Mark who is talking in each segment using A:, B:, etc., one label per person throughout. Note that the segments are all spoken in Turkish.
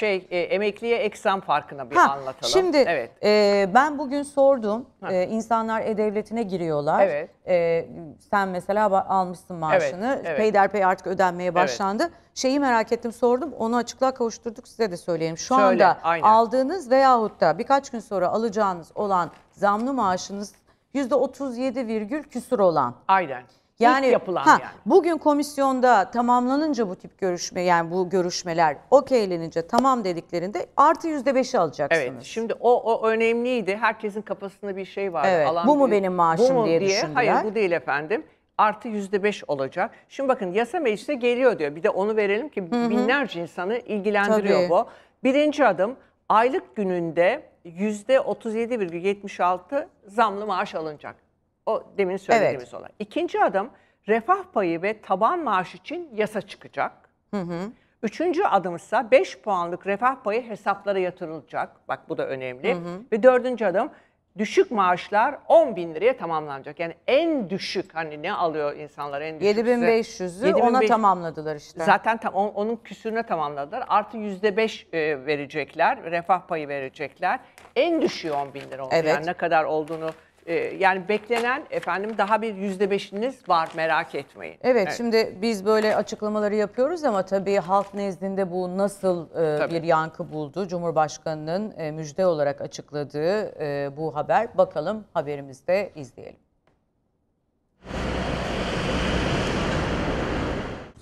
A: şey e, emekliye eksen farkına bir Ha, anlatalım. Şimdi evet.
B: e, ben bugün sordum. Ha. E, insanlar e-devletine giriyorlar. Evet. E, sen mesela almışsın maaşını. Evet, evet. Peyderpey artık ödenmeye başlandı. Şeyi merak ettim sordum. Onu açıklığa kavuşturduk size de söyleyeyim. Şu Söyle, anda aynen. aldığınız veyahut da birkaç gün sonra alacağınız olan zamlı maaşınız %37 virgül küsur olan. Aynen. Yani İlk yapılan ha, yani. Bugün komisyonda tamamlanınca bu tip görüşme yani bu görüşmeler okeylenince tamam dediklerinde artı yüzde beşi alacaksınız. Evet şimdi
A: o, o önemliydi. Herkesin kafasında bir şey vardı. Evet, Alan bu mu benim maaşım bu mu diye, diye düşündüler. Hayır bu değil efendim artı yüzde beş olacak. Şimdi bakın yasa meclise geliyor diyor. Bir de onu verelim ki hı hı. binlerce insanı ilgilendiriyor Tabii. bu. Birinci adım aylık gününde yüzde otuz yedi virgül yetmiş altı zamlı maaş alınacak. O demin söylediğimiz evet. olay. İkinci adım refah payı ve taban maaş için yasa çıkacak. Hı hı. Üçüncü adımsa 5 puanlık refah payı hesaplara yatırılacak. Bak bu da önemli. Hı hı. Ve dördüncü adım düşük maaşlar 10 bin liraya tamamlanacak. Yani en düşük hani ne alıyor insanlar en düşük? 7500'ü ona tamamladılar
B: işte. Zaten
A: tam, on, onun küsürüne tamamladılar. Artı yüzde beş e, verecekler, refah payı verecekler. En düşüğü 10 bin lira oldu. Evet. Yani ne kadar olduğunu e, yani beklenen efendim daha bir yüzde beşiniz var merak etmeyin. Evet, Evet.
B: şimdi biz böyle açıklamaları yapıyoruz ama tabii halk nezdinde bu nasıl e, bir yankı buldu? Cumhurbaşkanının e, müjde olarak açıkladığı e, bu haber. Bakalım haberimizde izleyelim.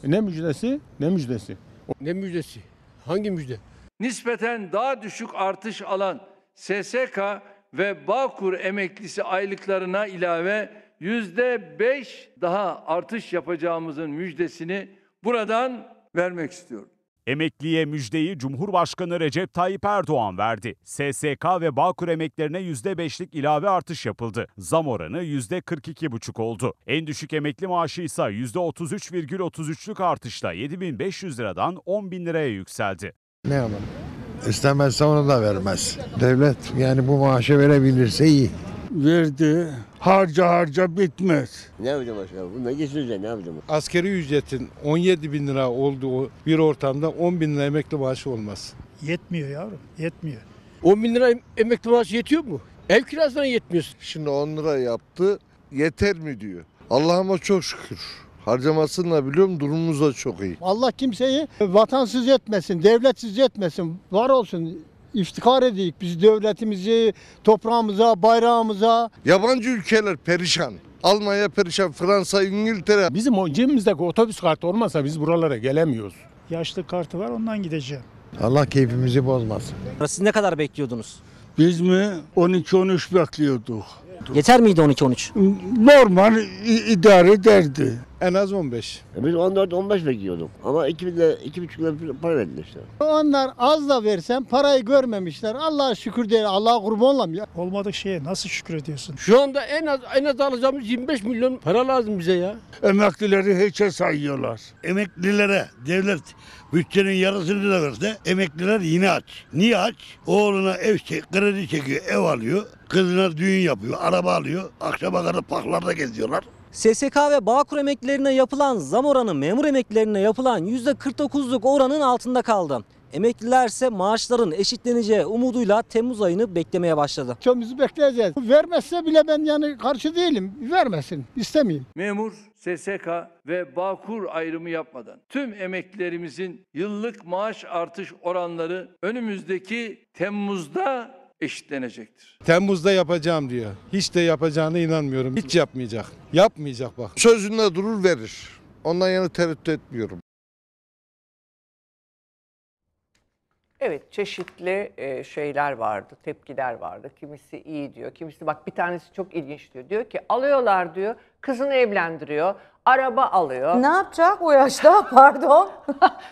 A: Ne müjdesi? Ne müjdesi? Ne müjdesi? Hangi müjde? Nispeten daha düşük artış alan SSK ve Bağkur emeklisi aylıklarına ilave yüzde beş daha artış yapacağımızın müjdesini buradan vermek istiyorum.
B: Emekliye müjdeyi Cumhurbaşkanı Recep Tayyip Erdoğan verdi. SSK ve Bağkur emeklerine %5'lik ilave artış yapıldı. Zam oranı %42,5 oldu. En düşük emekli maaşı ise %33,33'lük artışla 7500 liradan 10 bin liraya yükseldi. Ne yapalım? istemezse onu da vermez. Devlet yani bu maaşı verebilirse iyi. Verdi. Harca harca bitmez.
A: Ne yapacağım aşağı? Bununla geçineceğim ne yapacağım?
B: Askeri ücretin 17 bin lira olduğu bir ortamda 10 bin lira emekli maaşı olmaz. Yetmiyor yavrum yetmiyor. 10 bin lira emekli maaşı yetiyor mu? Ev kirasına yetmiyor.
A: Şimdi 10 lira yaptı yeter mi diyor. Allah'ıma çok şükür harcamasını biliyorum durumumuz da çok iyi. Allah kimseyi vatansız etmesin, devletsiz etmesin,
B: var olsun iftihar edeyim biz devletimizi, toprağımıza, bayrağımıza. Yabancı ülkeler perişan. Almanya perişan, Fransa, İngiltere. Bizim o cebimizdeki otobüs kartı olmasa biz buralara gelemiyoruz. Yaşlı kartı var ondan gideceğim. Allah keyfimizi bozmasın.
A: Siz ne kadar bekliyordunuz? Biz mi? 12-13 bekliyorduk. Yeter miydi 12-13? Normal idare ederdi. En az 15. E biz 14-15 bekliyorduk ama 2000 ile 2,5 lira para verdiler işte.
B: Onlar az da versen parayı görmemişler. Allah'a şükür değil. Allah'a kurban olam ya. Olmadık şeye nasıl şükür ediyorsun? Şu anda en az en az alacağımız 25
A: milyon para lazım bize ya. Emeklileri hiçe sayıyorlar. Emeklilere devlet bütçenin yarısını da verse emekliler
B: yine aç. Niye aç? Oğluna ev çek, kredi çekiyor, ev alıyor. Kızına düğün yapıyor, araba alıyor. Akşama kadar parklarda geziyorlar. SSK ve Bağkur emeklilerine yapılan zam oranı memur emeklilerine yapılan %49'luk oranın altında kaldı. Emekliler ise maaşların eşitleneceği umuduyla Temmuz ayını beklemeye başladı. Temmuz'u bekleyeceğiz. Vermezse bile ben yani karşı değilim. Vermesin. İstemeyeyim.
A: Memur, SSK ve Bağkur ayrımı yapmadan tüm emeklilerimizin yıllık maaş artış oranları önümüzdeki Temmuz'da eşitlenecektir.
B: Temmuz'da yapacağım diyor. Hiç de yapacağına inanmıyorum. Hiç yapmayacak. Yapmayacak bak. Sözünde durur verir. Ondan yana tereddüt etmiyorum.
A: Evet çeşitli e, şeyler vardı, tepkiler vardı. Kimisi iyi diyor, kimisi bak bir tanesi çok ilginç diyor. Diyor ki alıyorlar diyor, kızını evlendiriyor araba alıyor. Ne yapacak bu yaşta? Pardon.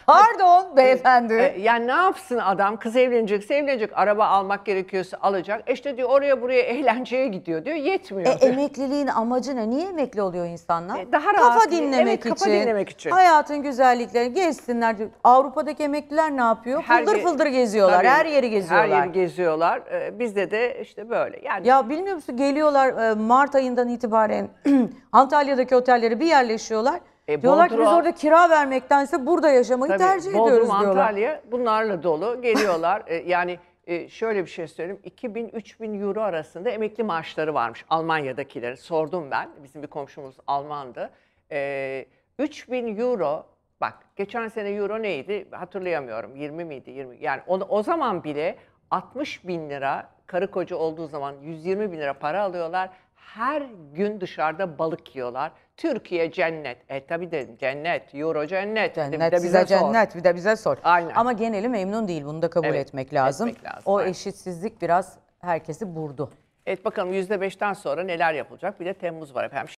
A: Pardon beyefendi. E, yani ne yapsın adam? Kız evlenecekse evlenecek. Araba almak gerekiyorsa alacak. E işte diyor oraya buraya eğlenceye gidiyor
B: diyor. Yetmiyor. E, emekliliğin amacı ne? Niye emekli oluyor insanlar? E, daha rahat. Kafa dinlemek evet, için. Kafa dinlemek için. Hayatın güzelliklerini gezsinler. Diyor. Avrupa'daki emekliler ne yapıyor? Her fıldır fıldır geziyorlar. Tabii, her yeri geziyorlar. Her yeri
A: geziyorlar. E, bizde de işte böyle.
B: Yani. Ya bilmiyor musun? Geliyorlar e, Mart ayından itibaren Antalya'daki otelleri bir yer yerleşiyorlar.
A: E, diyorlar ki biz orada
B: kira vermektense burada yaşamayı Tabii, tercih Bodrum, ediyoruz diyorlar. Antalya
A: bunlarla dolu geliyorlar. E, yani e, şöyle bir şey söyleyeyim. 2000-3000 euro arasında emekli maaşları varmış Almanya'dakilerin. Sordum ben. Bizim bir komşumuz Almandı. E, 3000 euro bak geçen sene euro neydi hatırlayamıyorum. 20 miydi? 20. Yani o, o zaman bile 60 bin lira karı koca olduğu zaman 120 bin lira para alıyorlar her gün dışarıda balık yiyorlar. Türkiye cennet. E tabii de cennet, euro cennet. Cennet bir de bize, cennet,
B: sor. bir de bize sor. Aynen. Ama geneli memnun değil, bunu da kabul evet, etmek lazım. Etmek lazım. O Aynen. eşitsizlik biraz herkesi burdu. Evet bakalım %5'ten
A: sonra neler yapılacak? Bir de Temmuz var efendim.